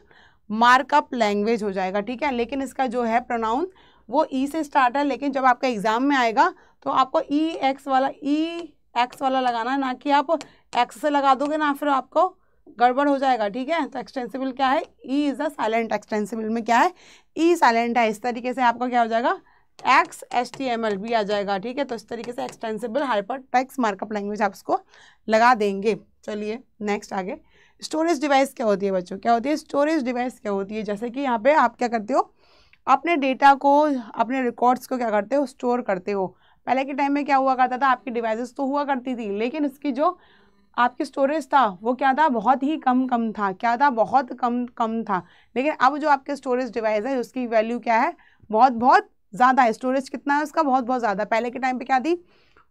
मार्कअप लैंग्वेज हो जाएगा ठीक है लेकिन इसका जो है प्रोनाउन वो ई e से स्टार्ट है लेकिन जब आपका एग्जाम में आएगा तो आपको ई e एक्स वाला ई e एक्स वाला लगाना है ना कि आप एक्स से लगा दोगे ना फिर आपको गड़बड़ हो जाएगा ठीक है तो एक्सटेंसिबल क्या है E is the silent extensible में क्या है ई e साइलेंट है इस तरीके से आपका क्या हो जाएगा X S T M L भी आ जाएगा ठीक है तो इस तरीके से extensible hyper text markup language आप इसको लगा देंगे चलिए नेक्स्ट आगे स्टोरेज डिवाइस क्या होती है बच्चों क्या होती है स्टोरेज डिवाइस क्या होती है जैसे कि यहाँ पे आप क्या करते हो अपने डेटा को अपने रिकॉर्ड्स को क्या करते हो स्टोर करते हो पहले के टाइम में क्या हुआ करता था आपकी डिवाइसेस तो हुआ करती थी लेकिन उसकी जो आपकी स्टोरेज था वो क्या था बहुत ही कम कम था क्या था बहुत कम कम था लेकिन अब जो आपके स्टोरेज डिवाइस है उसकी वैल्यू क्या है बहुत बहुत ज़्यादा है स्टोरेज कितना है उसका बहुत बहुत ज़्यादा पहले के टाइम पर क्या थी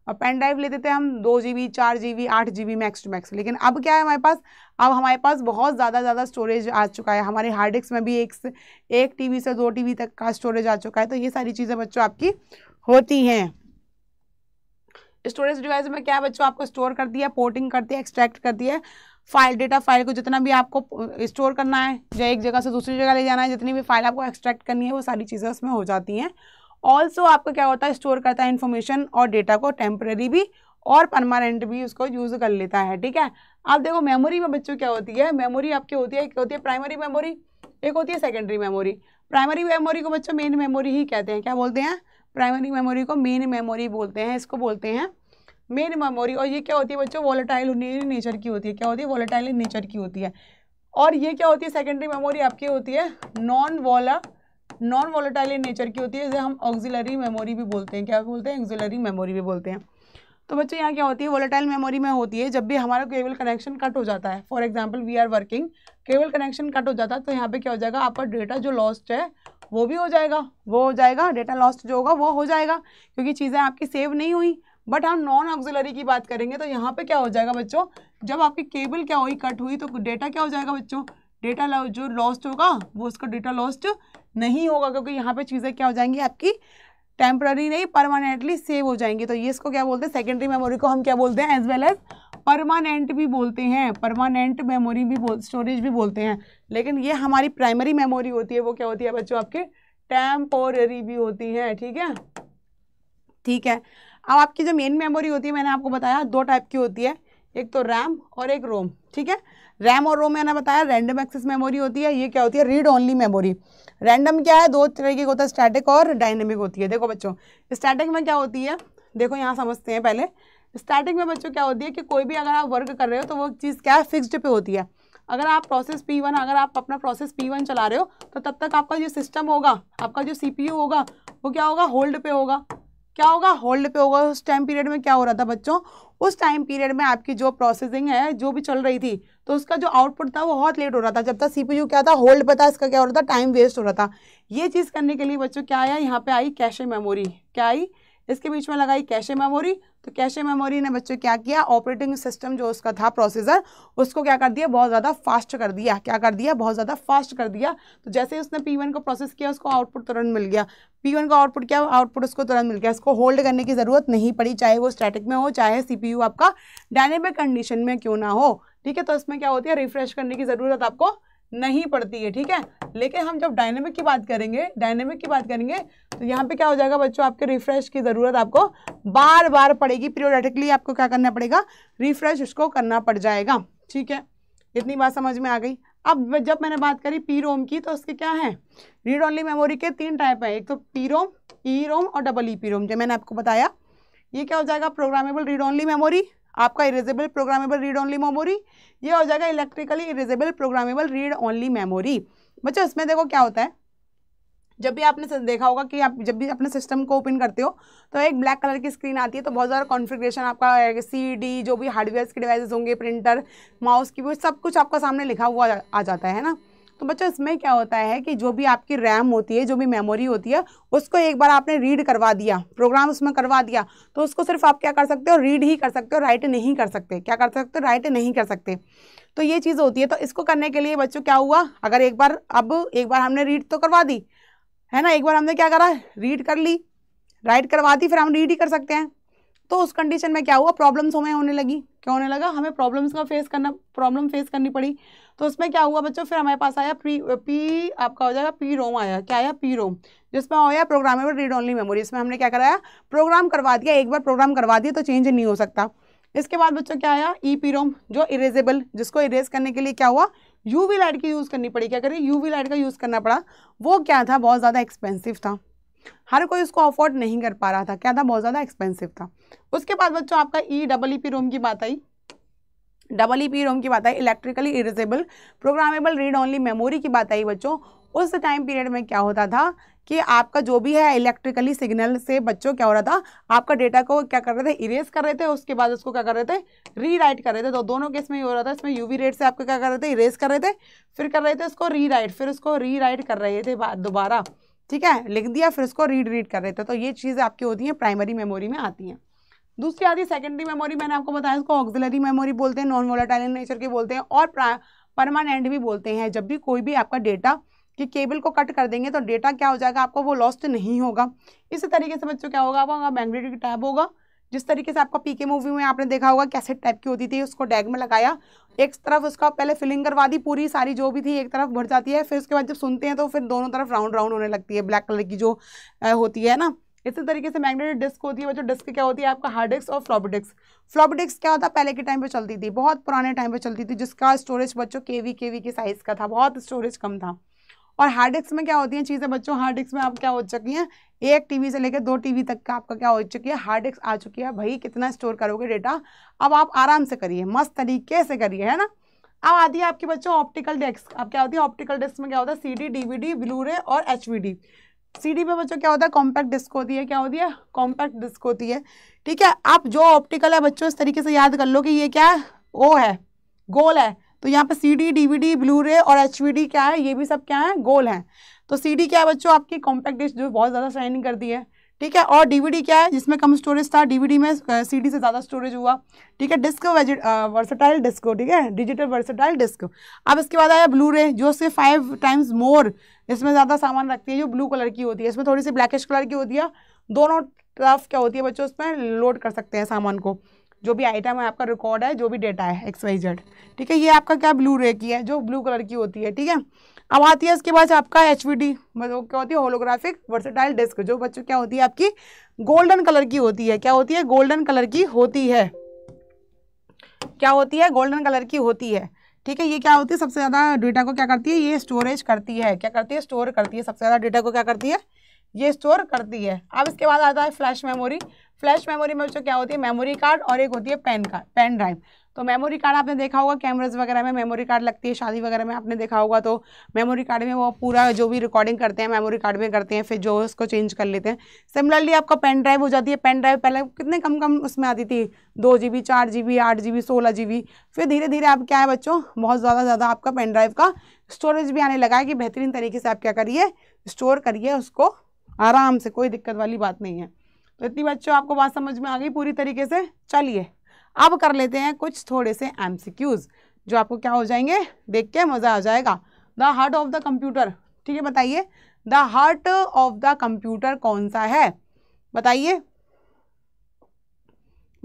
और पेन ड्राइव लेते थे हम दो जी बी चार जी बी आठ G B max to max लेकिन अब क्या है हमारे पास अब हमारे पास बहुत ज़्यादा ज़्यादा स्टोरेज आ चुका है हमारे हार्ड डिस्क में भी एक से एक टी से दो टी तक का स्टोरेज आ चुका है तो ये सारी चीज़ें बच्चों आपकी होती हैं स्टोरेज डिवाइस में क्या है बच्चों आपको स्टोर करती है पोर्टिंग करती है एक्सट्रैक्ट करती है फाइल डेटा फाइल को जितना भी आपको स्टोर करना है या एक जगह से दूसरी जगह ले जाना है जितनी भी फाइल आपको एक्सट्रैक्ट करनी है वो सारी चीज़ें उसमें हो जाती हैं ऑल्सो आपको क्या होता है स्टोर करता है इन्फॉर्मेशन और डेटा को टेम्प्रेरी भी और परमानेंट भी उसको यूज़ कर लेता है ठीक है आप देखो मेमोरी में बच्चों क्या होती है मेमोरी आपकी होती है एक होती है प्राइमरी मेमोरी एक होती है सेकेंडरी मेमोरी प्राइमरी मेमोरी को बच्चों मेन मेमोरी ही कहते हैं क्या बोलते हैं प्राइमरी मेमोरी को मेन मेमोरी बोलते हैं इसको बोलते हैं मेन मेमोरी और ये क्या होती है बच्चों वॉलेटाइल नेचर की होती है क्या होती है वॉलेटाइल नेचर की होती है और ये क्या होती है सेकेंडरी मेमोरी आपकी होती है non vola non volatile in nature की होती है जिसे हम ऑक्जिलरी मेमोरी भी बोलते हैं क्या बोलते हैं ऑक्जिलरी मेमोरी भी बोलते हैं तो बच्चों यहाँ क्या होती है वॉलेटाइल मेमोरी में होती है जब भी हमारा केबल कनेक्शन कट हो जाता है for example we are working cable connection cut हो जाता है तो यहाँ पर क्या हो जाएगा आपका डेटा जो लॉस्ट है वो भी हो जाएगा वो हो जाएगा डेटा लॉस्ट जो होगा वो हो जाएगा क्योंकि चीज़ें आपकी सेव नहीं हुई बट हम नॉन ऑक्सिलरी की बात करेंगे तो यहाँ पे क्या हो जाएगा बच्चों जब आपकी केबल क्या हुई कट हुई तो डेटा क्या हो जाएगा बच्चों डेटा जो लॉस्ट होगा वो उसका डेटा लॉस्ट नहीं होगा क्योंकि यहाँ पे चीज़ें क्या हो जाएंगी आपकी टेम्प्ररी नहीं परमानेंटली सेव हो जाएंगी तो ये इसको क्या बोलते हैं सेकेंडरी मेमोरी को हम क्या बोलते हैं एज वेल एज परमानेंट भी बोलते हैं परमानेंट मेमोरी भी बोल स्टोरेज भी बोलते हैं लेकिन ये हमारी प्राइमरी मेमोरी होती है वो क्या होती है बच्चों आपके टेम्पोररी भी होती है ठीक है ठीक है अब आपकी जो मेन मेमोरी होती है मैंने आपको बताया दो टाइप की होती है एक तो रैम और एक रोम ठीक है रैम और रोम मैंने बताया रैंडम एक्सेस मेमोरी होती है ये क्या होती है रीड ओनली मेमोरी रैंडम क्या है दो तरीके का होता है स्टैटिक और डायनेमिक होती है देखो बच्चों स्टैटिक में क्या होती है देखो यहाँ समझते हैं पहले स्टैटिक में बच्चों क्या होती है कि कोई भी अगर आप वर्क कर रहे हो तो वो चीज़ क्या है फिक्स्ड पे होती है अगर आप प्रोसेस P1 अगर आप अपना प्रोसेस P1 चला रहे हो तो तब तक आपका जो सिस्टम होगा आपका जो सीपीयू होगा वो क्या होगा होल्ड पे होगा क्या होगा होल्ड पे होगा उस टाइम पीरियड में क्या हो रहा था बच्चों उस टाइम पीरियड में आपकी जो प्रोसेसिंग है जो भी चल रही थी तो उसका जो आउटपुट था वो बहुत लेट हो रहा था जब तक सीपीयू क्या था होल्ड पे था इसका क्या हो रहा था टाइम वेस्ट हो रहा था ये चीज़ करने के लिए बच्चों क्या आया यहाँ पे आई कैशे मेमोरी क्या आई इसके बीच में लगाई कैशे मेमोरी तो कैशे मेमोरी ने बच्चों क्या किया ऑपरेटिंग सिस्टम जो उसका था प्रोसेसर उसको क्या कर दिया बहुत ज़्यादा फास्ट कर दिया क्या कर दिया बहुत ज़्यादा फास्ट कर दिया तो जैसे ही उसने पी को प्रोसेस किया उसको आउटपुट तुरंत मिल गया पी का आउटपुट क्या आउटपुट उसको तुरंत मिल गया इसको होल्ड करने की ज़रूरत नहीं पड़ी चाहे वो स्टैटिक में हो चाहे सी आपका डायनेमिक कंडीशन में क्यों ना हो ठीक है तो इसमें क्या होती है रिफ्रेश करने की ज़रूरत आपको नहीं पड़ती है ठीक है लेकिन हम जब डायनेमिक की बात करेंगे डायनेमिक की बात करेंगे तो यहाँ पे क्या हो जाएगा बच्चों आपके रिफ्रेश की ज़रूरत आपको बार बार पड़ेगी प्रियोडेटिकली आपको क्या करना पड़ेगा रिफ्रेश उसको करना पड़ जाएगा ठीक है इतनी बात समझ में आ गई अब जब मैंने बात करी पी रोम की तो उसके क्या है रीड ऑनली मेमोरी के तीन टाइप है एक तो पी रोम ई रोम और डबल ई पी रोम जो मैंने आपको बताया ये क्या हो जाएगा प्रोग्रामेबल रीड ऑनली मेमोरी आपका erasable programmable read only memory ये हो जाएगा electrically erasable programmable read only memory बच्चों इसमें देखो क्या होता है जब भी आपने देखा होगा कि आप जब भी अपने सिस्टम को ओपन करते हो तो एक ब्लैक कलर की स्क्रीन आती है तो बहुत ज़्यादा कॉन्फ़िगरेशन आपका सी डी जो भी हार्डवेयर के डिवाइसेस होंगे प्रिंटर माउस की वो सब कुछ आपका सामने लिखा हुआ आ जाता है ना तो बच्चों इसमें क्या होता है कि जो भी आपकी रैम होती है जो भी मेमोरी होती है उसको एक बार आपने रीड करवा दिया प्रोग्राम उसमें करवा दिया तो उसको सिर्फ आप क्या कर सकते हो रीड ही कर सकते हो राइट नहीं कर सकते क्या कर सकते हो राइट नहीं कर सकते तो ये चीज़ होती है तो इसको करने के लिए बच्चों क्या हुआ अगर एक बार अब एक बार हमने रीड तो करवा दी है ना एक बार हमने क्या करा रीड कर ली राइट करवा दी फिर हम रीड ही कर सकते हैं तो उस कंडीशन में क्या हुआ प्रॉब्लम्स हमें होने लगी क्या होने लगा हमें प्रॉब्लम्स का फेस करना प्रॉब्लम फेस करनी पड़ी तो उसमें क्या हुआ बच्चों फिर हमारे पास आया प्री पी आपका हो जाएगा पी रोम आया क्या आया पी रोम जिसमें हो गया प्रोग्रामेबल रीड ओनली मेमोरी इसमें हमने क्या कराया प्रोग्राम करवा दिया एक बार प्रोग्राम करवा दिया तो चेंज नहीं हो सकता इसके बाद बच्चों क्या आया ई पी रोम जो इरेजेबल जिसको इरेज करने के लिए क्या हुआ यू वी लाइट की यूज़ करनी पड़ी क्या करें यू वी लाइट का यूज़ करना पड़ा वो क्या था बहुत ज़्यादा एक्सपेंसिव था हर कोई उसको अफोर्ड नहीं कर पा रहा था क्या था बहुत ज़्यादा एक्सपेंसिव था उसके बाद बच्चों आपका ई डबल ई पी रोम की बात I double E P ROM की बात आई electrically erasable programmable read only memory की बात आई बच्चों उस टाइम पीरियड में क्या होता था कि आपका जो भी है इलेक्ट्रिकली सिग्नल से बच्चों क्या हो रहा था आपका डेटा को क्या कर रहे थे इरेज कर रहे थे उसके बाद उसको क्या कर रहे थे रीराइट कर रहे थे तो दोनों केस में ये हो रहा था इसमें यूवी रेट से आपको क्या कर रहे थे इरेज कर रहे थे फिर कर रहे थे उसको रीराइट फिर उसको रीराइट कर रहे थे दोबारा ठीक है लिख दिया फिर उसको रीड रीड कर रहे थे तो ये चीज़ें आपकी होती हैं प्राइमरी मेमोरी में आती हैं दूसरी आती है सेकेंडरी मेमोरी मैंने आपको बताया इसको ऑक्सिलरी मेमोरी बोलते हैं नॉन वोलाटाइल नेचर के बोलते हैं और परमानेंट भी बोलते हैं जब भी कोई भी आपका डेटा कि केबल को कट कर देंगे तो डेटा क्या हो जाएगा आपको वो लॉस्ट नहीं होगा इसी तरीके से बच्चों क्या होगा आपका मैग्नेटिक टैब होगा जिस तरीके से आपका पीके मूवी में आपने देखा होगा कैसे टाइप की होती थी उसको डैग में लगाया एक तरफ उसका पहले फिलिंग करवा दी पूरी सारी जो भी थी एक तरफ भर जाती है फिर उसके बाद जब सुनते हैं तो फिर दोनों तरफ राउंड राउंड होने लगती है ब्लैक कलर की जो होती है ना इसी तरीके से मैग्नेटिक डिस्क होती है वो जो डिस्क क्या होती है आपका हार्ड डिस्क और फ्लॉप डिस्क फ्लॉप डिस्क क्या होता है पहले के टाइम पे चलती थी बहुत पुराने टाइम पे चलती थी जिसका स्टोरेज बच्चों के वी के वी के साइज़ का था बहुत स्टोरेज कम था और हार्ड डिस्क में क्या होती हैं चीज़ें बच्चों हार्ड डिस्क में आप क्या हो चुकी हैं एक टीवी से लेकर दो टीवी तक का आपका क्या हो चुकी है हार्ड डिस्क आ चुकी है भाई कितना स्टोर करोगे डेटा अब आप आराम से करिए मस्त तरीके से करिए है ना अब आती है आपके बच्चों ऑप्टिकल डेस्क अब क्या होती है ऑप्टिकल डेस्क में क्या होता है C D D V D blu-ray और H V D C D में बच्चों क्या होता है कॉम्पैक्ट डिस्क होती है क्या होती है कॉम्पैक्ट डिस्क होती है ठीक है आप जो ऑप्टिकल है बच्चों इस तरीके से याद कर लो कि ये क्या है ओ है गोल है तो यहाँ पे C D D V D blu-ray और एच वी डी क्या है ये भी सब क्या है गोल हैं तो सी डी क्या है बच्चों आपकी कॉम्पैक्ट डिस्क जो बहुत ज़्यादा शाइनिंग करती है ठीक है और डीवीडी क्या है जिसमें कम स्टोरेज था डीवीडी में सीडी से ज़्यादा स्टोरेज हुआ ठीक है डिस्क वर्सेटाइल हो ठीक है डिजिटल वर्सेटाइल डिस्क अब इसके बाद आया ब्लू रे जो सिर्फ फाइव टाइम्स मोर इसमें ज़्यादा सामान रखती है जो ब्लू कलर की होती है इसमें थोड़ी सी ब्लैकिश कलर की होती है दोनों तरफ क्या होती है बच्चों उसमें लोड कर सकते हैं सामान को जो भी आइटम है आपका रिकॉर्ड है जो भी डेटा है एक्स वाई जेड ठीक है ये आपका क्या ब्लू रे की है जो ब्लू कलर की होती है ठीक है अब आती है इसके बाद आपका एच मतलब क्या होती है होलोग्राफिक वर्सेटाइल डिस्क जो बच्चों क्या होती है आपकी गोल्डन कलर की होती है क्या होती है गोल्डन कलर की होती है क्या होती है गोल्डन कलर की होती है ठीक है ये क्या होती है सबसे ज़्यादा डेटा को क्या करती है ये स्टोरेज करती है क्या करती है स्टोर करती है सबसे ज़्यादा डेटा को क्या करती है ये स्टोर करती है अब इसके बाद आता है फ्लैश मेमोरी फ्लैश मेमोरी में बच्चों क्या होती है मेमोरी कार्ड और एक होती है पेन कार्ड पेन ड्राइव तो मेमोरी कार्ड आपने देखा होगा कैमराज वगैरह में मेमोरी कार्ड लगती है शादी वगैरह में आपने देखा होगा तो मेमोरी कार्ड में वो पूरा जो भी रिकॉर्डिंग करते हैं मेमोरी कार्ड में करते हैं फिर जो उसको चेंज कर लेते हैं सिमिलरली आपका पेन ड्राइव हो जाती है पेन ड्राइव पहले कितने कम कम उसमें आती थी दो जी बी चार जी बी आठ जी बी सोलह जी बी फिर धीरे धीरे आप क्या है बच्चों बहुत ज़्यादा ज़्यादा आपका पेन ड्राइव का स्टोरेज भी आने लगा है कि बेहतरीन तरीके से आप क्या करिए स्टोर करिए उसको आराम से कोई दिक्कत वाली बात नहीं है तो इतनी बच्चों आपको बात समझ में आ गई पूरी तरीके से चलिए अब कर लेते हैं कुछ थोड़े से एम जो आपको क्या हो जाएंगे देख के मज़ा आ जाएगा the heart of the computer ठीक है बताइए the heart of the computer कौन सा है बताइए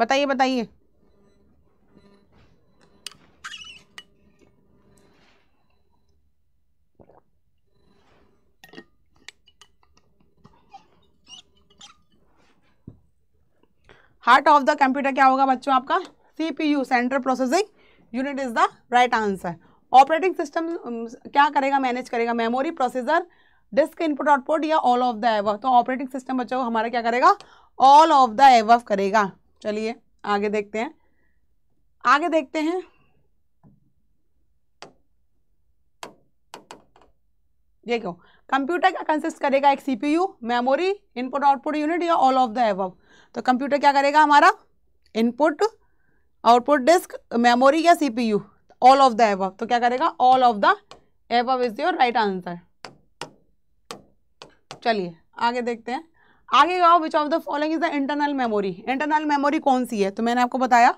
बताइए बताइए हार्ट ऑफ द कंप्यूटर क्या होगा बच्चों आपका CPU central processing unit is the right answer operating system क्या करेगा मैनेज करेगा memory processor disk input output या ऑल ऑफ द एवफ तो ऑपरेटिंग सिस्टम बच्चों हमारा क्या करेगा ऑल ऑफ द एवफ करेगा चलिए आगे देखते हैं आगे देखते हैं देखो कंप्यूटर क्या कंसिस्ट करेगा एक CPU memory input output unit या ऑल ऑफ द एवब तो कंप्यूटर क्या करेगा हमारा इनपुट आउटपुट डिस्क मेमोरी या CPU all of the above तो क्या करेगा all of the above is your right answer चलिए आगे देखते हैं आगे गाओ which of the following is the internal memory internal memory कौन सी है तो मैंने आपको बताया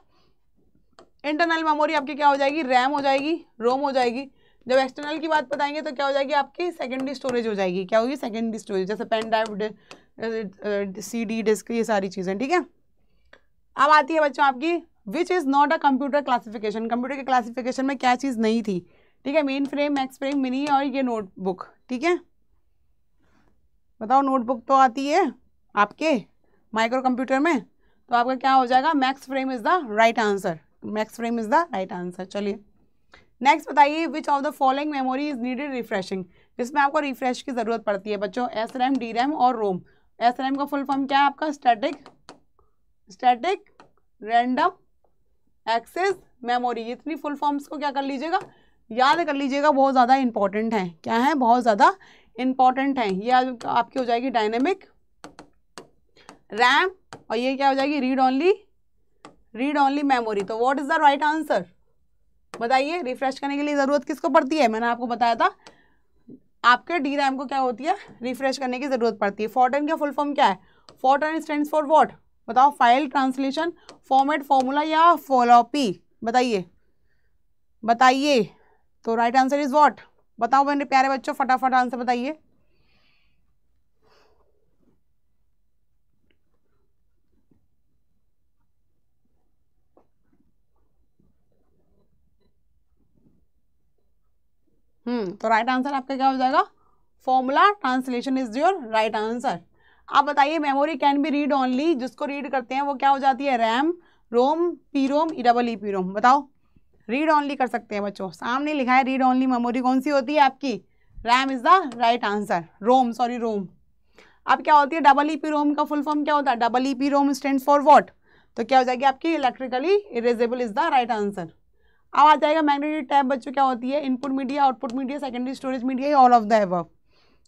इंटरनल मेमोरी आपकी क्या हो जाएगी रैम हो जाएगी रोम हो जाएगी जब एक्सटर्नल की बात बताएंगे तो क्या हो जाएगी आपकी सेकेंडरी स्टोरेज हो जाएगी क्या होगी सेकेंडरी स्टोरेज जैसे pen drive C D disk ये सारी चीज़ें ठीक है अब आती है बच्चों आपकी which is not a computer classification computer के क्लासिफिकेशन में क्या चीज़ नहीं थी ठीक है mainframe max frame mini और ये नोटबुक ठीक है बताओ नोटबुक तो आती है आपके माइक्रो कंप्यूटर में तो आपका क्या हो जाएगा max frame is the right answer max frame is the right answer चलिए नेक्स्ट बताइए which of the following memory is needed refreshing जिसमें आपको रिफ्रेश की ज़रूरत पड़ती है बच्चों एस रैम डी रैम और रोम एस रैम का फुल फॉर्म क्या है आपका static static random access memory इतनी फुल फॉर्म्स को क्या कर लीजिएगा याद कर लीजिएगा बहुत ज़्यादा इंपॉर्टेंट है क्या है बहुत ज़्यादा इंपॉर्टेंट है ये आपकी हो जाएगी डायनेमिक रैम और ये क्या हो जाएगी read only read only memory तो what is the right answer बताइए रिफ्रेश करने के लिए ज़रूरत किसको पड़ती है मैंने आपको बताया था आपके डी रैम को क्या होती है रिफ्रेश करने की ज़रूरत पड़ती है फोटन का फुल फॉर्म क्या है फोटन स्टैंड फॉर वॉट बताओ फाइल ट्रांसलेशन फॉर्मेट फॉर्मूला या फोलोपी बताइए बताइए तो राइट आंसर इज़ वॉट बताओ मेरे प्यारे बच्चों फटाफट आंसर बताइए हम्म, तो राइट आंसर आपका क्या हो जाएगा formula translation is your right answer आप बताइए memory can be read only जिसको रीड करते हैं वो क्या हो जाती है RAM ROM P ROM E double E P ROM बताओ रीड ओनली कर सकते हैं बच्चों सामने लिखा है रीड ओनली मेमोरी कौन सी होती है आपकी RAM is the right answer ROM sorry ROM अब क्या होती है डबल ई पी रोम का फुल फॉर्म क्या होता है double E P ROM stand for what तो क्या हो जाएगी आपकी electrically erasable is the right answer अब आ जाएगा मैग्नेटिक टैप बच्चों क्या होती है input media output media secondary storage media all of the above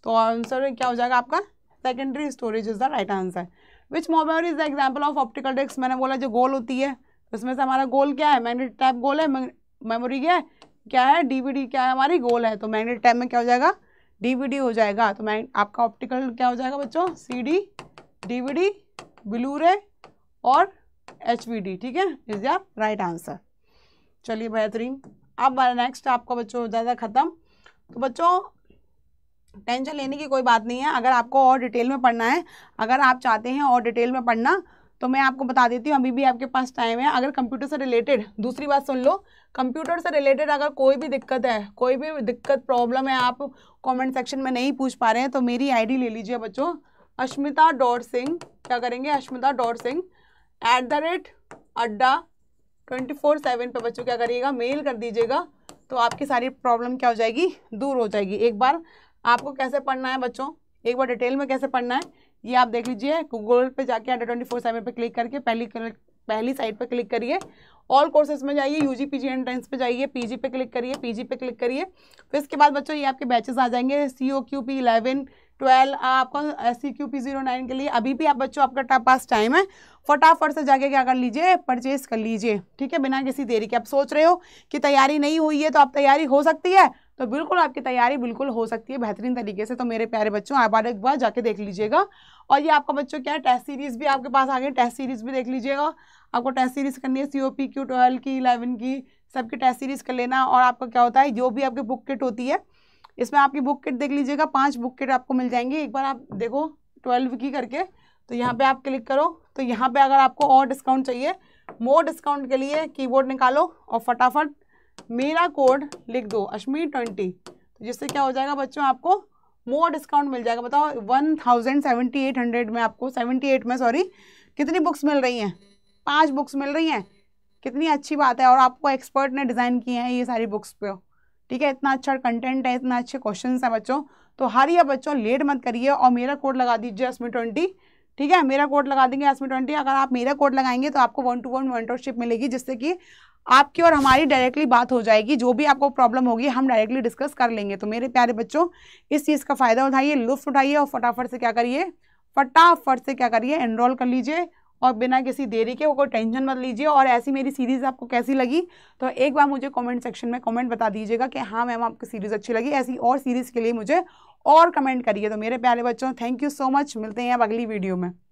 तो आंसर क्या हो जाएगा आपका secondary storage is the right answer which mobile is the example of optical disk मैंने बोला जो गोल होती है उसमें से हमारा गोल क्या है मैग्नेटिक टैप गोल है मेमोरी क्या है क्या है डीवीडी क्या है हमारी गोल है तो मैग्नेटिक टैप में क्या हो जाएगा डीवीडी हो जाएगा तो मैं आपका ऑप्टिकल क्या हो जाएगा बच्चों सीडी डीवीडी रे और एचवीडी ठीक है इज द राइट आंसर चलिए बेहतरीन अब नेक्स्ट आपका बच्चों ज़्यादा ख़त्म तो बच्चों टेंशन लेने की कोई बात नहीं है अगर आपको और डिटेल में पढ़ना है अगर आप चाहते हैं और डिटेल में पढ़ना तो मैं आपको बता देती हूँ अभी भी आपके पास टाइम है अगर कंप्यूटर से रिलेटेड दूसरी बात सुन लो कंप्यूटर से रिलेटेड अगर कोई भी दिक्कत है कोई भी दिक्कत प्रॉब्लम है आप कमेंट सेक्शन में नहीं पूछ पा रहे हैं तो मेरी आईडी ले लीजिए बच्चों अश्मिता डॉट सिंह क्या करेंगे Ashmita dot Singh at the rate Adda twenty four seven पर बच्चों क्या करिएगा मेल कर दीजिएगा तो आपकी सारी प्रॉब्लम क्या हो जाएगी दूर हो जाएगी एक बार आपको कैसे पढ़ना है बच्चों एक बार डिटेल में कैसे पढ़ना है ये आप देख लीजिए गूगल पे जाके अंडर ट्वेंटी फोर सेवन पर क्लिक करके पहली पहली साइट पर क्लिक करिए ऑल कोर्सेज में जाइए U G P G entrance पर जाइए पी जी पे क्लिक करिए पी जी पे क्लिक करिए फिर इसके बाद बच्चों ये आपके बैचेस आ जाएंगे C O Q P eleven twelve आपका C Q P zero nine के लिए अभी भी आप बच्चों आपका पास टाइम है फटाफट से जाके क्या कर लीजिए परचेज कर लीजिए ठीक है बिना किसी देरी के आप सोच रहे हो कि तैयारी नहीं हुई है तो आप तैयारी हो सकती है तो बिल्कुल आपकी तैयारी बिल्कुल हो सकती है बेहतरीन तरीके से तो मेरे प्यारे बच्चों आप एक बार जाके देख लीजिएगा और ये आपका बच्चों क्या है टेस्ट सीरीज़ भी आपके पास आ गए टेस्ट सीरीज़ भी देख लीजिएगा आपको टेस्ट सीरीज़ करनी है C O P Q twelve की इलेवन की सबकी टेस्ट सीरीज़ कर लेना और आपका क्या होता है जो भी आपकी बुक किट होती है इसमें आपकी बुक किट देख लीजिएगा पांच बुक किट आपको मिल जाएंगी एक बार आप देखो ट्वेल्व की करके तो यहाँ पे आप क्लिक करो तो यहाँ पे अगर आपको और डिस्काउंट चाहिए मोर डिस्काउंट के लिए कीबोर्ड निकालो और फटाफट मेरा कोड लिख दो अश्मी ट्वेंटी तो जिससे क्या हो जाएगा बच्चों आपको मोर डिस्काउंट मिल जाएगा बताओ one thousand seventy eight hundred में आपको सेवेंटी एट में सॉरी कितनी बुक्स मिल रही हैं पाँच बुक्स मिल रही हैं कितनी अच्छी बात है और आपको एक्सपर्ट ने डिज़ाइन किए हैं ये सारी बुक्स पे हो ठीक है इतना अच्छा कंटेंट है इतना अच्छे क्वेश्चन है बच्चों तो हर या बच्चों लेट मत करिए और मेरा कोड लगा दीजिए एसमी ट्वेंटी ठीक है मेरा कोड लगा देंगे एसमी ट्वेंटी अगर आप मेरा कोड लगाएंगे तो आपको वन टू वन मेंटरशिप मिलेगी जिससे कि आपकी और हमारी डायरेक्टली बात हो जाएगी जो भी आपको प्रॉब्लम होगी हम डायरेक्टली डिस्कस कर लेंगे तो मेरे प्यारे बच्चों इस चीज़ का फ़ायदा उठाइए लुफ्त उठाइए और फटाफट से क्या करिए फटाफट से क्या करिए एनरोल कर लीजिए और बिना किसी देरी के वो कोई टेंशन मत लीजिए और ऐसी मेरी सीरीज़ आपको कैसी लगी तो एक बार मुझे कमेंट सेक्शन में कमेंट बता दीजिएगा कि हाँ मैम आपकी सीरीज़ अच्छी लगी ऐसी और सीरीज़ के लिए मुझे और कमेंट करिए तो मेरे प्यारे बच्चों थैंक यू सो मच मिलते हैं अब अगली वीडियो में